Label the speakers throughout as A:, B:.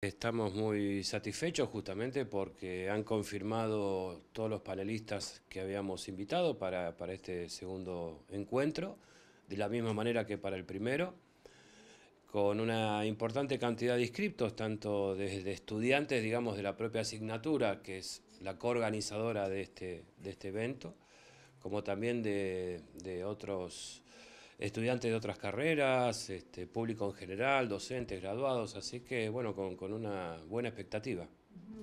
A: Estamos muy satisfechos justamente porque han confirmado todos los panelistas que habíamos invitado para, este segundo encuentro, de la misma manera que para el primero, con una importante cantidad de inscriptos, tanto desde estudiantes, digamos, de la propia asignatura, que es la coorganizadora de este, de este evento, como también de, de otros estudiantes de otras carreras, este, público en general, docentes, graduados, así que bueno, con, una buena expectativa.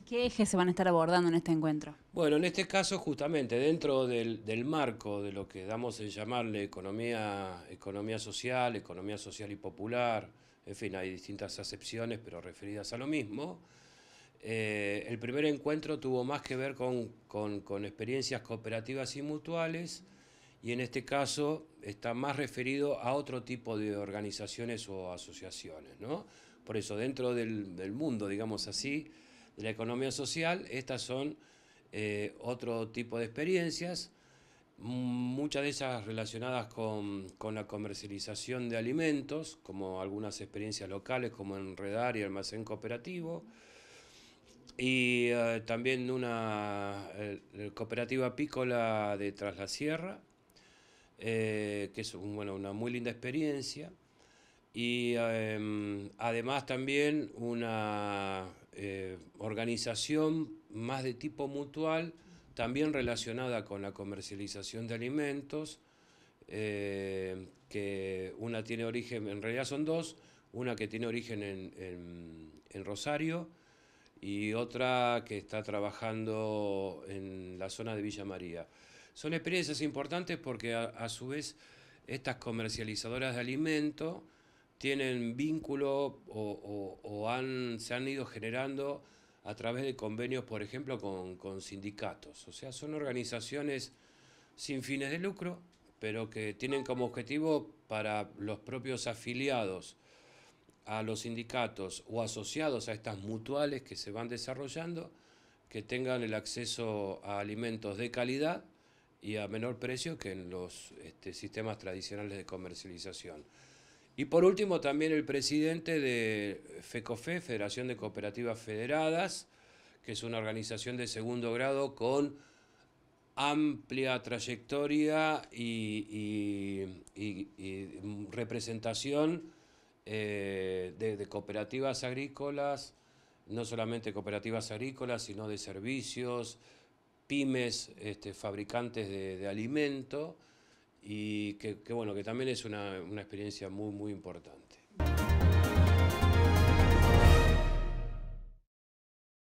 A: ¿Qué ejes se van a estar abordando en este encuentro? Bueno, en este caso justamente dentro del, marco de lo que damos en llamarle economía, economía social, economía social y popular, en fin, hay distintas acepciones pero referidas a lo mismo, eh, el primer encuentro tuvo más que ver con experiencias cooperativas y mutuales, y en este caso está más referido a otro tipo de organizaciones o asociaciones. Por eso, dentro del, mundo, digamos así, de la economía social, estas son eh, otro tipo de experiencias, muchas de ellas relacionadas con, la comercialización de alimentos, como algunas experiencias locales como Enredar y Almacén Cooperativo, y eh, también una eh, cooperativa apícola de Tras la Sierra, eh, que es una muy linda experiencia. Y em, además también una eh, organización más de tipo mutual, también relacionada con la comercialización de alimentos, eh, que una tiene origen, en realidad son dos, una que tiene origen en Rosario, y otra que está trabajando en la zona de Villa María. Son experiencias importantes porque a, su vez estas comercializadoras de alimentos tienen vínculo o, se han ido generando a través de convenios, por ejemplo, con, sindicatos. O sea, son organizaciones sin fines de lucro, pero que tienen como objetivo para los propios afiliados a los sindicatos o asociados a estas mutuales que se van desarrollando, que tengan el acceso a alimentos de calidad y a menor precio que en los este, sistemas tradicionales de comercialización. Y por último, también el presidente de FECOFE, Federación de Cooperativas Federadas, que es una organización de segundo grado con amplia trayectoria y, representación eh, de, cooperativas agrícolas, no solamente cooperativas agrícolas, sino de servicios, pymes, este, fabricantes de, alimentos, y que, bueno, que también es una, una experiencia muy, muy importante.